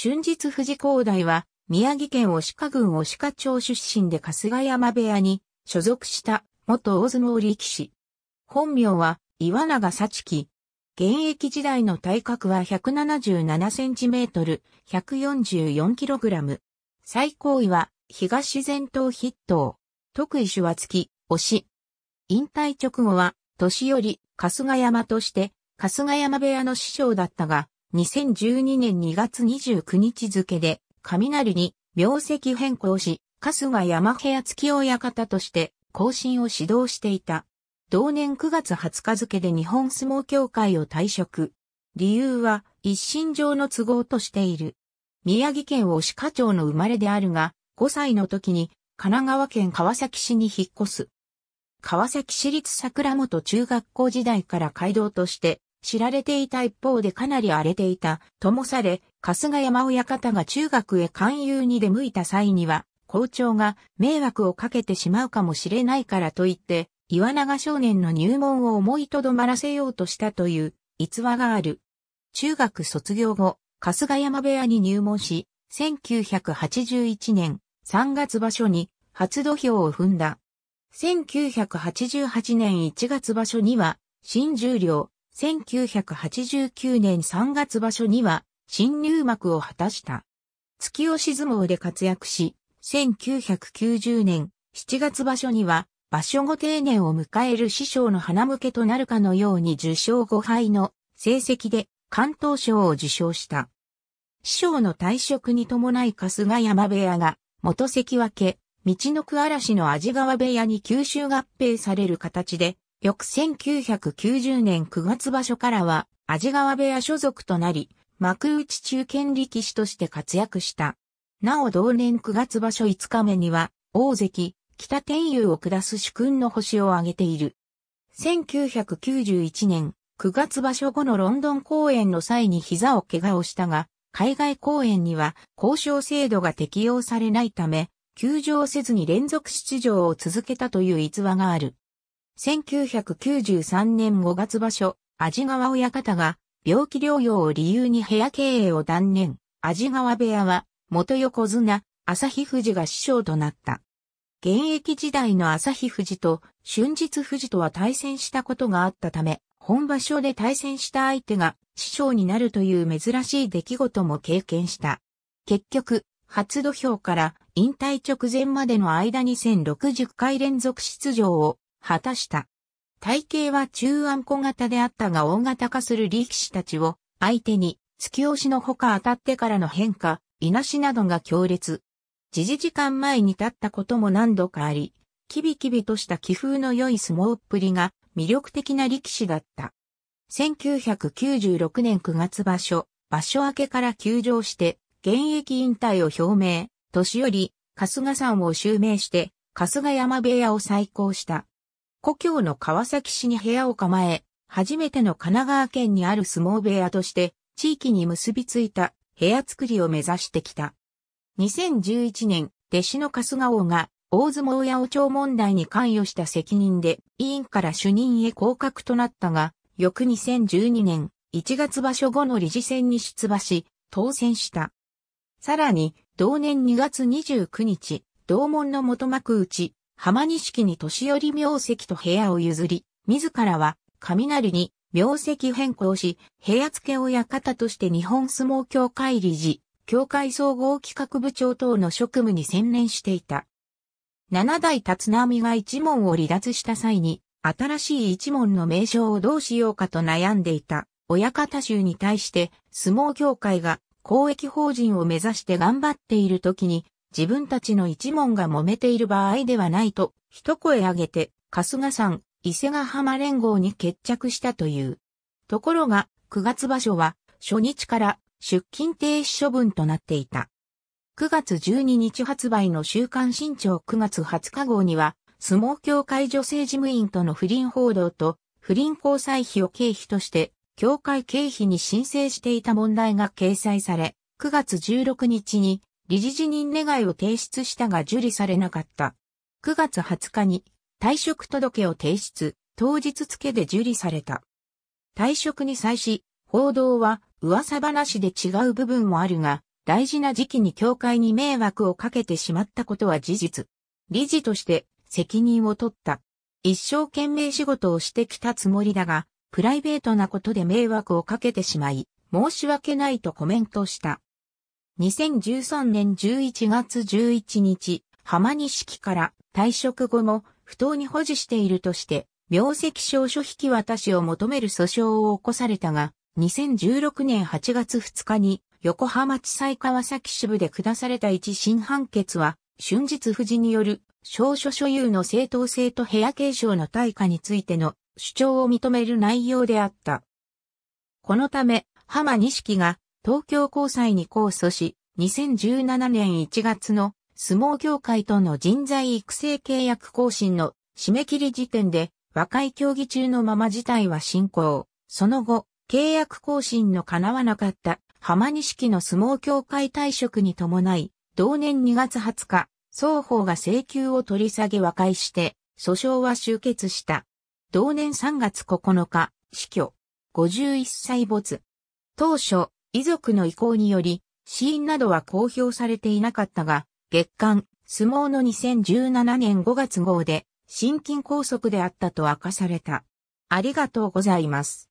春日富士高大は、宮城県押鹿郡押鹿町出身で春日山部屋に所属した元大相撲力士。本名は岩永幸樹。現役時代の体格は177センチメートル、144キログラム。最高位は東前頭筆頭。特異種は月、推し。引退直後は、年寄り、春日山として、春日山部屋の師匠だったが、2012年2月29日付で、雷に名跡変更し、春日山部屋月親方として更新を指導していた。同年9月20日付で日本相撲協会を退職。理由は一身上の都合としている。宮城県押鹿町の生まれであるが、5歳の時に神奈川県川崎市に引っ越す。川崎市立桜本中学校時代から街道として知られていた一方でかなり荒れていた、ともされ、春日山親方が中学へ勧誘に出向いた際には、校長が迷惑をかけてしまうかもしれないからと言って、岩永少年の入門を思いとどまらせようとしたという逸話がある。中学卒業後、春日山部屋に入門し、1981年3月場所に初土俵を踏んだ。1988年1月場所には、新十両、1989年3月場所には新入幕を果たした。月押し相撲で活躍し、1990年7月場所には場所後定年を迎える師匠の花向けとなるかのように受賞5敗の成績で関東賞を受賞した。師匠の退職に伴い春日山部屋が元関脇、道の区嵐の味川部屋に九州合併される形で翌1990年9月場所からは、味川部屋所属となり、幕内中堅力士として活躍した。なお同年9月場所5日目には、大関、北天佑を下す主君の星を挙げている。1991年、9月場所後のロンドン公演の際に膝を怪我をしたが、海外公演には交渉制度が適用されないため、休場せずに連続出場を続けたという逸話がある。1993年5月場所、味川親方が病気療養を理由に部屋経営を断念。味川部屋は元横綱、日富士が師匠となった。現役時代の日富士と春日富士とは対戦したことがあったため、本場所で対戦した相手が師匠になるという珍しい出来事も経験した。結局、初土俵から引退直前までの間に1060回連続出場を果たした。体型は中安小型であったが大型化する力士たちを相手に突き押しのほか当たってからの変化、いなしなどが強烈。時事時間前に立ったことも何度かあり、キビキビとした気風の良い相撲っぷりが魅力的な力士だった。1996年9月場所、場所明けから休場して、現役引退を表明、年より春日山を襲名して、春日山部屋を再興した。故郷の川崎市に部屋を構え、初めての神奈川県にある相撲部屋として、地域に結びついた部屋作りを目指してきた。2011年、弟子の春日王が大相撲屋王朝問題に関与した責任で委員から主任へ降格となったが、翌2012年1月場所後の理事選に出馬し、当選した。さらに、同年2月29日、同門の元幕内、浜西錦に年寄り名跡と部屋を譲り、自らは雷に名跡変更し、部屋付け親方として日本相撲協会理事、協会総合企画部長等の職務に専念していた。七代立浪が一門を離脱した際に、新しい一門の名称をどうしようかと悩んでいた、親方衆に対して、相撲協会が公益法人を目指して頑張っている時に、自分たちの一門が揉めている場合ではないと、一声上げて、春日山、伊勢ヶ浜連合に決着したという。ところが、9月場所は、初日から出勤停止処分となっていた。9月12日発売の週刊新潮9月20日号には、相撲協会女性事務員との不倫報道と、不倫交際費を経費として、協会経費に申請していた問題が掲載され、9月16日に理事辞任願を提出したが受理されなかった。9月20日に退職届を提出、当日付で受理された。退職に際し、報道は噂話で違う部分もあるが、大事な時期に教会に迷惑をかけてしまったことは事実。理事として責任を取った。一生懸命仕事をしてきたつもりだが、プライベートなことで迷惑をかけてしまい、申し訳ないとコメントした。2013年11月11日、浜西期から退職後も不当に保持しているとして、名跡証書引き渡しを求める訴訟を起こされたが、2016年8月2日に横浜地裁川崎支部で下された一審判決は、春日富士による証書所有の正当性と部屋継承の対価についての主張を認める内容であった。このため、浜錦が東京高裁に控訴し、2017年1月の相撲協会との人材育成契約更新の締め切り時点で和解協議中のまま事態は進行。その後、契約更新の叶わなかった浜錦の相撲協会退職に伴い、同年2月20日、双方が請求を取り下げ和解して、訴訟は終結した。同年3月9日、死去。51歳没。当初、遺族の意向により、死因などは公表されていなかったが、月刊、相撲の2017年5月号で、心筋梗塞であったと明かされた。ありがとうございます。